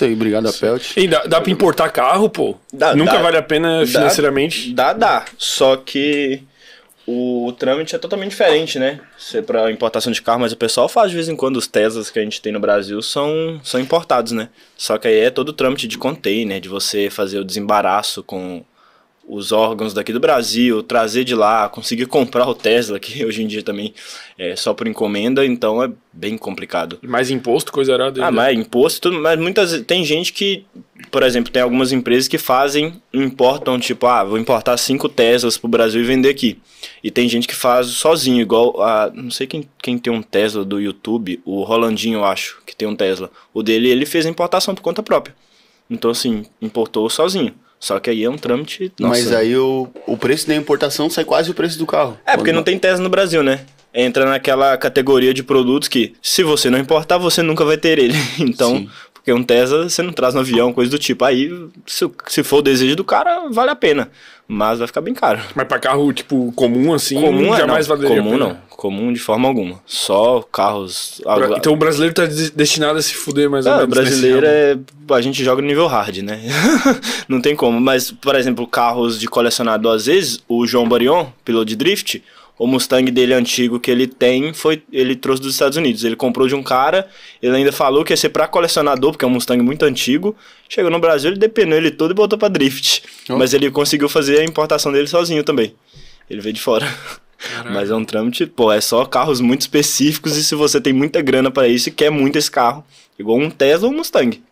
Tem brigada pelt. E dá, dá pra importar carro, pô? Dá, Nunca dá, vale a pena financeiramente? Dá, dá. Só que o trâmite é totalmente diferente, né? Ser é para importação de carro, mas o pessoal faz de vez em quando os Teslas que a gente tem no Brasil são, são importados, né? Só que aí é todo o trâmite de container, de você fazer o desembaraço com os órgãos daqui do Brasil, trazer de lá, conseguir comprar o Tesla, que hoje em dia também é só por encomenda, então é bem complicado. Mais imposto, coisa errada. Ah, mas imposto, mas muitas tem gente que, por exemplo, tem algumas empresas que fazem, importam, tipo, ah, vou importar cinco Teslas pro Brasil e vender aqui. E tem gente que faz sozinho, igual a, não sei quem, quem tem um Tesla do YouTube, o Rolandinho, eu acho, que tem um Tesla. O dele, ele fez a importação por conta própria. Então, assim, importou sozinho. Só que aí é um trâmite. Nossa. Mas aí o, o preço da importação sai quase o preço do carro. É, porque não tem Tesla no Brasil, né? Entra naquela categoria de produtos que, se você não importar, você nunca vai ter ele. Então, Sim. porque um Tesla você não traz no avião, coisa do tipo. Aí, se, se for o desejo do cara, vale a pena mas vai ficar bem caro. Mas pra carro, tipo, comum assim, comum é, jamais não, valeria Comum não, comum de forma alguma. Só carros... Pra, então o brasileiro tá destinado a se fuder mais é, ou ah, menos. o brasileiro é... A gente joga no nível hard, né? não tem como. Mas, por exemplo, carros de colecionador, às vezes, o João Barion, piloto de drift, o Mustang dele antigo que ele tem foi ele trouxe dos Estados Unidos. Ele comprou de um cara, ele ainda falou que ia ser para colecionador, porque é um Mustang muito antigo. Chegou no Brasil, ele depenou ele todo e botou para drift. Oh. Mas ele conseguiu fazer a importação dele sozinho também. Ele veio de fora. Caraca. Mas é um trâmite, pô, é só carros muito específicos e se você tem muita grana para isso e quer muito esse carro, igual um Tesla ou um Mustang.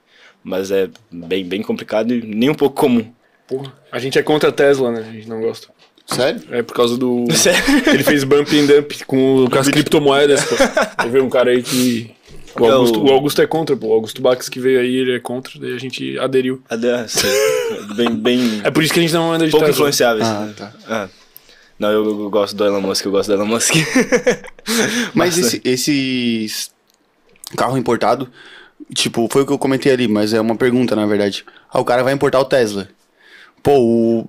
Mas é bem, bem complicado e nem um pouco comum. Porra, a gente é contra a Tesla, né? A gente não gosta. Sério? É por causa do. Sério? Ele fez bump and dump com, com as criptomoedas, pô. Eu vi um cara aí que o é Augusto, o Augusto é contra, pô. O Augusto Bax que veio aí, ele é contra, daí a gente aderiu. bem, bem. É por isso que a gente não anda de Pouco trás, influenciáveis. Ah, assim. tá. Ah. Não, eu, eu, gosto do Elon Musk, eu gosto do Elon Musk. mas esse, esse carro importado, tipo, foi o que eu comentei ali, mas é uma pergunta, na verdade. Ah, o cara vai importar o Tesla. Pô, o,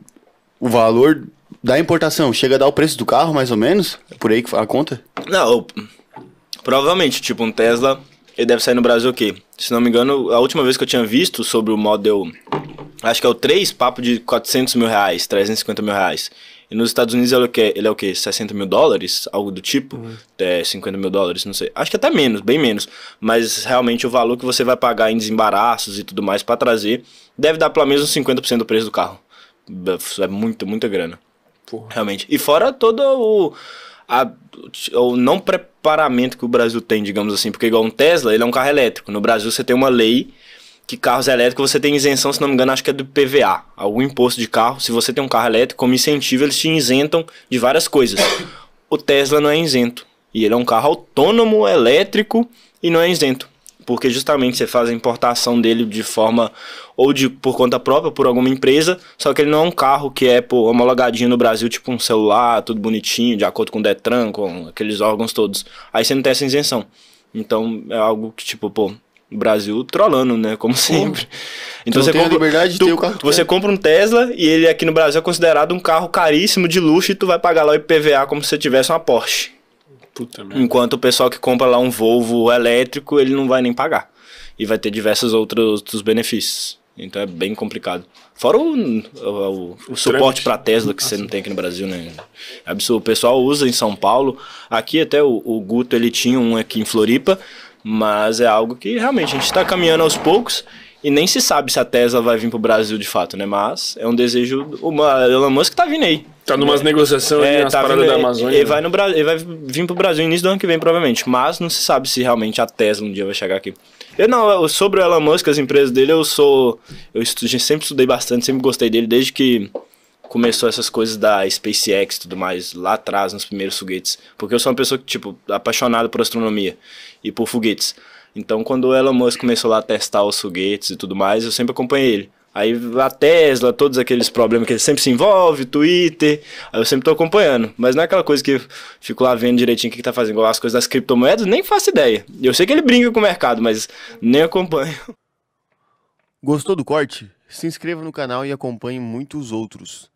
o valor da importação chega a dar o preço do carro, mais ou menos? É por aí que a conta? Não, eu, provavelmente, tipo, um Tesla ele deve sair no Brasil o quê? Se não me engano, a última vez que eu tinha visto sobre o Model, acho que é o 3, papo de 400 mil reais, 350 mil reais. E nos Estados Unidos ele é o quê? Ele é o quê? 60 mil dólares? Algo do tipo? Uhum. É, 50 mil dólares, não sei. Acho que até menos, bem menos. Mas realmente o valor que você vai pagar em desembaraços e tudo mais para trazer deve dar pelo menos 50% do preço do carro. É, é muito, muita grana. Porra. Realmente. E fora todo o a, o não preparamento que o Brasil tem, digamos assim, porque igual um Tesla, ele é um carro elétrico. No Brasil você tem uma lei que carros elétricos você tem isenção, se não me engano, acho que é do PVA, algum imposto de carro. Se você tem um carro elétrico, como incentivo, eles te isentam de várias coisas. O Tesla não é isento. E ele é um carro autônomo, elétrico e não é isento porque justamente você faz a importação dele de forma ou de por conta própria, por alguma empresa, só que ele não é um carro que é pô, homologadinho no Brasil, tipo um celular, tudo bonitinho, de acordo com o Detran, com aqueles órgãos todos. Aí você não tem essa isenção. Então é algo que, tipo, pô, Brasil trolando, né? Como sempre. Então você, você compra, tu, carro você compra um Tesla e ele aqui no Brasil é considerado um carro caríssimo de luxo e tu vai pagar lá o IPVA como se você tivesse uma Porsche. Puta Enquanto o pessoal que compra lá um Volvo elétrico, ele não vai nem pagar. E vai ter diversos outros, outros benefícios. Então é bem complicado. Fora o, o, o suporte para Tesla que você não tem aqui no Brasil, né? É absurdo. O pessoal usa em São Paulo. Aqui até o, o Guto ele tinha um aqui em Floripa, mas é algo que realmente a gente está caminhando aos poucos. E nem se sabe se a Tesla vai vir pro Brasil de fato, né? Mas é um desejo. O Elon Musk tá vindo aí. Tá numas é, negociações é, nas tá paradas da Amazônia. Ele, né? vai no, ele vai vir pro Brasil início do ano que vem, provavelmente. Mas não se sabe se realmente a Tesla um dia vai chegar aqui. Eu não, eu, sobre o Elon Musk, as empresas dele, eu sou. Eu estu, sempre estudei bastante, sempre gostei dele, desde que começou essas coisas da SpaceX e tudo mais, lá atrás, nos primeiros foguetes. Porque eu sou uma pessoa que, tipo, apaixonada por astronomia e por foguetes. Então, quando o Elon Musk começou lá a testar os foguetes e tudo mais, eu sempre acompanhei ele. Aí a Tesla, todos aqueles problemas que ele sempre se envolve, Twitter, aí eu sempre tô acompanhando. Mas não é aquela coisa que eu fico lá vendo direitinho o que, que tá fazendo. Igual as coisas das criptomoedas, nem faço ideia. Eu sei que ele brinca com o mercado, mas nem acompanho. Gostou do corte? Se inscreva no canal e acompanhe muitos outros.